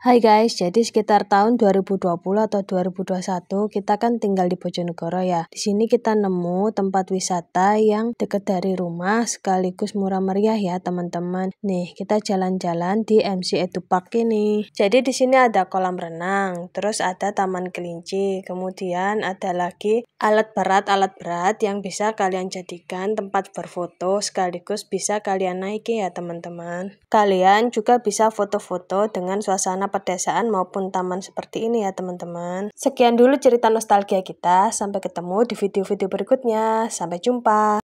Hai guys, jadi sekitar tahun 2020 atau 2021 kita kan tinggal di Bojonegoro ya. Di sini kita nemu tempat wisata yang dekat dari rumah sekaligus murah meriah ya teman-teman. Nih, kita jalan-jalan di MC Edu Park ini. Jadi di sini ada kolam renang, terus ada taman kelinci, kemudian ada lagi alat berat alat berat yang bisa kalian jadikan tempat berfoto sekaligus bisa kalian naiki ya teman-teman. Kalian juga bisa foto-foto dengan suasana pedesaan maupun taman seperti ini ya teman-teman. Sekian dulu cerita nostalgia kita, sampai ketemu di video-video berikutnya. Sampai jumpa.